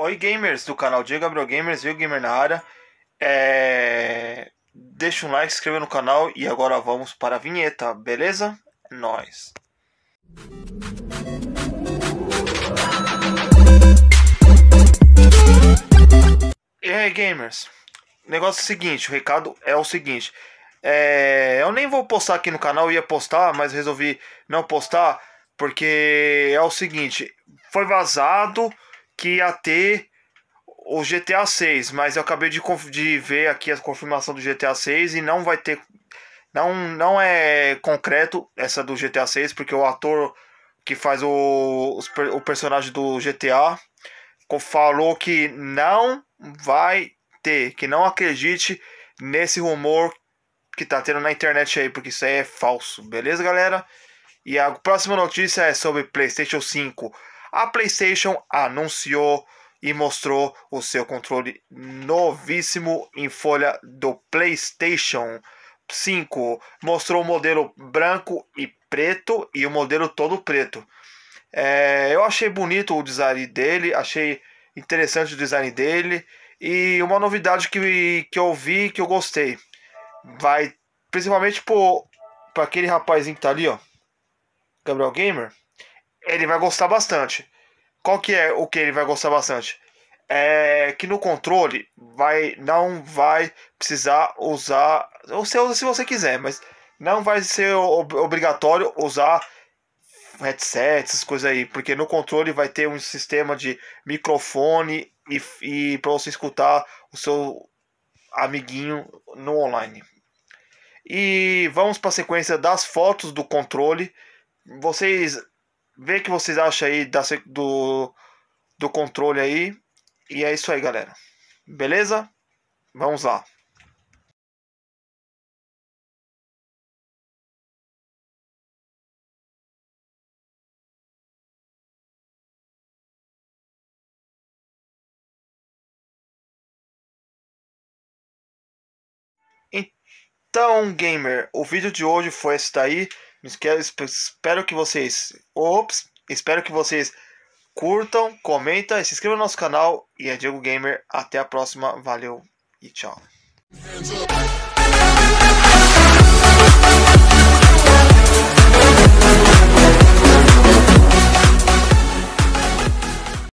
Oi gamers do canal Diego Gabriel Gamers, o Gamer na área. É... Deixa um like, se inscreva no canal e agora vamos para a vinheta, beleza? É E aí gamers, o negócio é o seguinte, o recado é o seguinte. É... Eu nem vou postar aqui no canal, ia postar, mas resolvi não postar porque é o seguinte, foi vazado que ia ter o GTA 6, mas eu acabei de, de ver aqui a confirmação do GTA 6 e não vai ter. Não, não é concreto essa do GTA 6, porque o ator que faz o, o personagem do GTA falou que não vai ter, que não acredite nesse rumor que tá tendo na internet aí, porque isso aí é falso, beleza, galera? E a próxima notícia é sobre PlayStation 5 a PlayStation anunciou e mostrou o seu controle novíssimo em folha do PlayStation 5. Mostrou o modelo branco e preto e o modelo todo preto. É, eu achei bonito o design dele, achei interessante o design dele e uma novidade que, que eu vi que eu gostei. Vai principalmente para aquele rapazinho que tá ali, ó. Gabriel Gamer ele vai gostar bastante. Qual que é o que ele vai gostar bastante? É que no controle vai não vai precisar usar, ou você usa se você quiser, mas não vai ser obrigatório usar headsets, essas coisas aí, porque no controle vai ter um sistema de microfone e, e para você escutar o seu amiguinho no online. E vamos para a sequência das fotos do controle. Vocês Vê o que vocês acham aí da, do, do controle aí. E é isso aí, galera. Beleza? Vamos lá. Então, gamer, o vídeo de hoje foi esse daí. Espero que vocês. Ops! Espero que vocês curtam, comentem, se inscrevam no nosso canal. E é Diego Gamer. Até a próxima. Valeu e tchau.